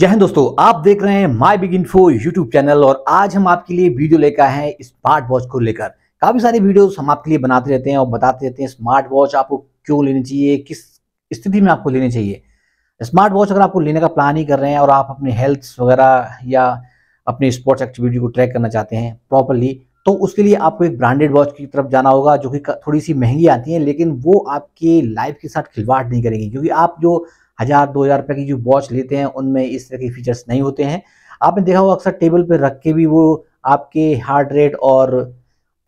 जय हिंद दोस्तों आप देख रहे हैं my big info YouTube channel और आज हम आपके लिए वीडियो लेकर आए हैं स्मार्ट वॉच को लेकर काफ़ी सारी वीडियोस हम आपके लिए बनाते रहते हैं और बताते रहते हैं स्मार्ट वॉच आपको क्यों लेनी चाहिए किस स्थिति में आपको लेनी चाहिए स्मार्ट वॉच अगर आपको लेने का प्लान ही कर रहे हैं और आप अपने हेल्थ वगैरह या अपने स्पोर्ट्स एक्टिविटी को ट्रैक करना चाहते हैं प्रॉपरली तो उसके लिए आपको एक ब्रांडेड वॉच की तरफ जाना होगा जो कि थोड़ी सी महंगी आती है लेकिन वो आपके लाइफ के साथ खिलवाड़ नहीं करेगी क्योंकि आप जो हज़ार दो हज़ार रुपये की जो वॉच लेते हैं उनमें इस तरह के फीचर्स नहीं होते हैं आपने देखा होगा अक्सर टेबल पर रख के भी वो आपके हार्ट रेट और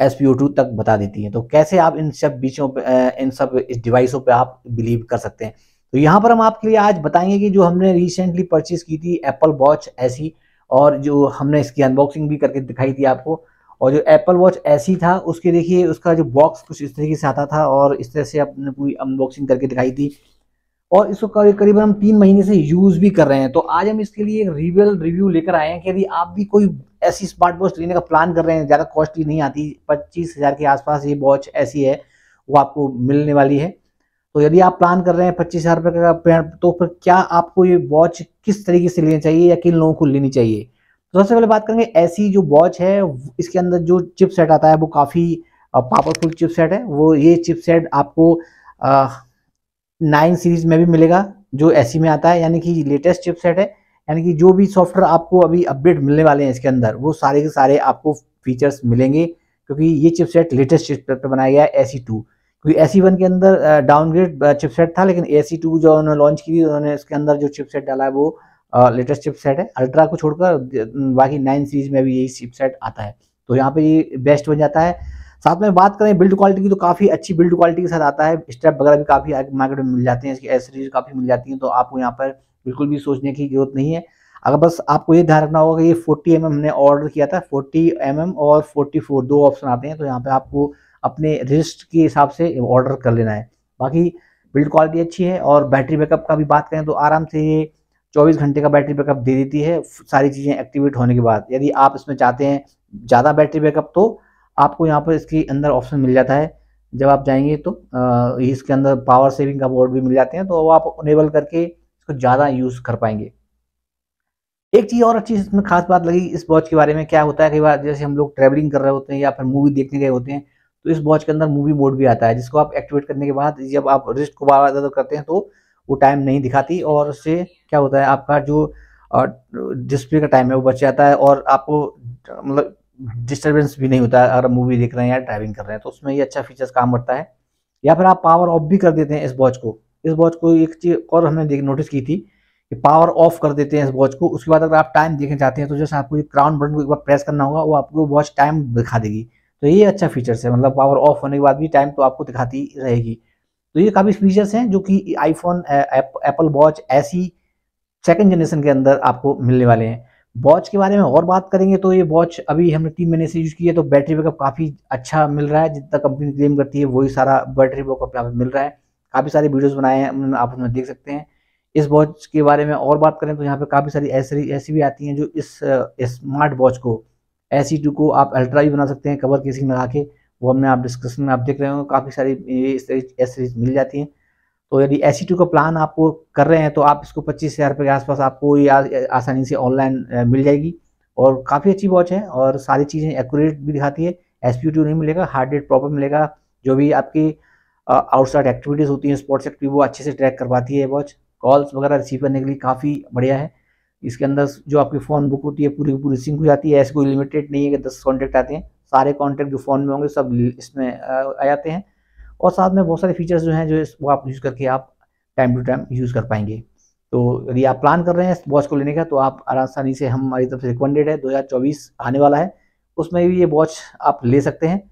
एस तक बता देती हैं तो कैसे आप इन सब बीचों पर इन सब इस डिवाइसों पर आप बिलीव कर सकते हैं तो यहाँ पर हम आपके लिए आज बताएंगे कि जो हमने रिसेंटली परचेज की थी एप्पल वॉच ऐसी और जो हमने इसकी अनबॉक्सिंग भी करके दिखाई थी आपको और जो एप्पल वॉच ऐसी था उसके देखिए उसका जो बॉक्स कुछ इस तरीके से आता था और इस तरह से आपने पूरी अनबॉक्सिंग करके दिखाई थी और इसको करीबन हम तीन महीने से यूज़ भी कर रहे हैं तो आज हम इसके लिए एक रिव्यूल रिव्यू लेकर आए हैं कि यदि आप भी कोई ऐसी स्मार्ट वॉच लेने का प्लान कर रहे हैं ज़्यादा कॉस्टली नहीं आती पच्चीस हज़ार के आसपास ये वॉच ऐसी है वो आपको मिलने वाली है तो यदि आप प्लान कर रहे हैं पच्चीस हज़ार रुपये का तो फिर क्या आपको ये वॉच किस तरीके से लेनी चाहिए या किन लोगों को लेनी चाहिए तो सबसे पहले बात करेंगे ऐसी जो वॉच है इसके अंदर जो चिप सेट आता है वो काफ़ी पावरफुल चिप सेट है वो ये चिप सेट आपको नाइन सीरीज में भी मिलेगा जो एसी में आता है यानी कि लेटेस्ट चिपसेट है यानी कि जो भी सॉफ्टवेयर आपको अभी अपडेट मिलने वाले हैं इसके अंदर वो सारे के सारे आपको फीचर्स मिलेंगे क्योंकि ये चिपसेट लेटेस्ट चिपसेट पर बनाया गया है ए टू क्योंकि ए सी वन के अंदर डाउनग्रेड चिपसेट था लेकिन ए सी टू जो उन्होंने लॉन्च की उन्होंने इसके अंदर जो चिपसेट डाला है वो लेटेस्ट चिपसेट है अल्ट्रा को छोड़कर बाकी नाइन सीरीज में भी यही चिपसेट आता है तो यहाँ पे ये बेस्ट बन जाता है साथ में बात करें बिल्ड क्वालिटी की तो काफ़ी अच्छी बिल्ड क्वालिटी के साथ आता है स्टेप वगैरह भी काफ़ी मार्केट में मिल जाते हैं इसकी एसरीज काफ़ी मिल जाती है तो आपको यहाँ पर बिल्कुल भी सोचने की जरूरत नहीं है अगर बस आपको ये ध्यान रखना होगा कि ये 40 एम mm हमने ऑर्डर किया था 40 एम mm और 44 दो ऑप्शन आते हैं तो यहाँ पे आपको अपने रिस्ट के हिसाब से ऑर्डर कर लेना है बाकी बिल्ड क्वालिटी अच्छी है और बैटरी बैकअप का भी बात करें तो आराम से ये चौबीस घंटे का बैटरी बैकअप दे देती है सारी चीज़ें एक्टिवेट होने के बाद यदि आप इसमें चाहते हैं ज़्यादा बैटरी बैकअप तो आपको यहाँ पर इसके अंदर ऑप्शन मिल जाता है जब आप जाएंगे तो आ, इसके अंदर पावर सेविंग का बोर्ड भी मिल जाते हैं तो वो आप अनेबल करके इसको ज़्यादा यूज़ कर पाएंगे एक चीज़ और अच्छी इसमें खास बात लगी इस वॉच के बारे में क्या होता है कई बार जैसे हम लोग ट्रैवलिंग कर रहे होते हैं या फिर मूवी देखने गए होते हैं तो इस वॉच के अंदर मूवी मोड भी आता है जिसको आप एक्टिवेट करने के बाद जब आप रिस्ट को बार ज़्यादा करते हैं तो वो टाइम नहीं दिखाती और उससे क्या होता है आपका जो डिस्प्ले का टाइम है वो बच जाता है और आपको मतलब डिस्टर्बेंस भी नहीं होता है अगर मूवी देख रहे हैं या ड्राइविंग कर रहे हैं तो उसमें ये अच्छा फीचर्स काम करता है या फिर आप पावर ऑफ भी कर देते हैं इस वॉच को इस वॉच को एक चीज़ और हमने नोटिस की थी कि पावर ऑफ कर देते हैं इस वॉच को उसके बाद अगर आप टाइम देखना चाहते हैं तो जैसे आपको क्राउन बटन को एक बार प्रेस करना होगा वो आपको वॉच टाइम दिखा देगी तो ये अच्छा फीचर्स है मतलब पावर ऑफ होने के बाद भी टाइम तो आपको दिखाती रहेगी तो ये काफ़ी फीचर्स हैं जो कि iPhone Apple watch SE second generation के अंदर आपको मिलने वाले हैं वॉच के बारे में और बात करेंगे तो ये वॉच अभी हमने तीन महीने से यूज़ की है तो बैटरी बैकअप काफ़ी अच्छा मिल रहा है जितना कंपनी क्लेम करती है वही सारा बैटरी बैकअप यहाँ पर मिल रहा है काफ़ी सारे वीडियोस बनाए हैं आप उसमें देख सकते हैं इस वॉच के बारे में और बात करें तो यहाँ पर काफ़ी सारी ऐसी ऐसी भी आती हैं जो इस स्मार्ट वॉच को ए टू को आप अल्ट्रा भी बना सकते हैं कवर केसिंग लगा के वो हमने आप डिस्क्रिप्शन में आप देख रहे हो काफ़ी सारी ये सीरीज मिल जाती हैं तो यदि एस e का प्लान आपको कर रहे हैं तो आप इसको पच्चीस हज़ार रुपये के आसपास आपको ये आसानी से ऑनलाइन मिल जाएगी और काफ़ी अच्छी वॉच है और सारी चीज़ें एक्यूरेट भी दिखाती है एस नहीं मिलेगा हार्ट रेट प्रॉपर मिलेगा जो भी आपकी आउटसाइड एक्टिविटीज़ होती हैं स्पोर्ट्स एक्टिव वो अच्छे से ट्रैक करवाती है वॉच कॉल्स वगैरह रिसीव करने के लिए काफ़ी बढ़िया है इसके अंदर जो आपकी फ़ोन बुक होती है पूरी पूरी सिंक हो जाती है ऐसे कोई लिमिटेड नहीं है कि दस कॉन्टैक्ट आते हैं सारे कॉन्टैक्ट जो फ़ोन में होंगे सब इसमें आ जाते हैं और साथ में बहुत सारे फीचर्स जो हैं जो वो आप यूज़ करके आप टाइम टू टाइम यूज़ कर पाएंगे तो यदि आप प्लान कर रहे हैं वॉच को लेने का तो आप आसानी से हमारी तरफ से रिकमेंडेड है 2024 आने वाला है उसमें भी ये वॉच आप ले सकते हैं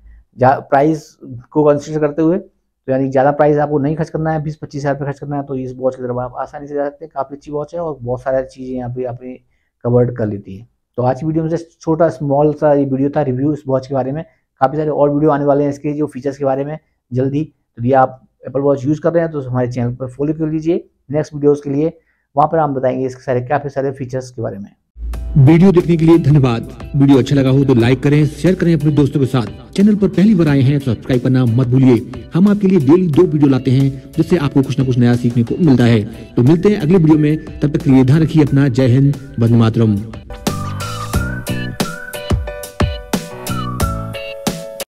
प्राइस को कंसिडर करते हुए तो यानी ज़्यादा प्राइस आपको नहीं खर्च करना है बीस पच्चीस हज़ार खर्च करना है तो इस वॉच की तरफ आप आसानी से जा सकते हैं काफ़ी अच्छी वॉच है और बहुत सारी चीज़ें यहाँ पे आपने कवर्ड कर लेती है तो आज की वीडियो में से छोटा स्मॉल सा ये वीडियो था रिव्यू इस वॉच के बारे में काफ़ी सारे और वीडियो आने वाले हैं इसके जो फीचर्स के बारे में जल्दी तो यदि आप एप्पल वॉच यूज़ कर रहे हैं तो हमारे चैनल पर फॉलो कर लीजिए नेक्स्ट वीडियोज़ के लिए वहाँ पर हम बताएंगे इसके सारे काफ़ी सारे फीचर्स के बारे में वीडियो देखने के लिए धन्यवाद वीडियो अच्छा लगा हो तो लाइक करें शेयर करें अपने दोस्तों के साथ चैनल पर पहली बार आए हैं तो सब्सक्राइब करना मत भूलिए हम आपके लिए डेली दो वीडियो लाते हैं जिससे आपको कुछ ना कुछ नया सीखने को मिलता है तो मिलते हैं अगले वीडियो में तब तक के लिए ध्यान रखिए अपना जय हिंद बंद मातरम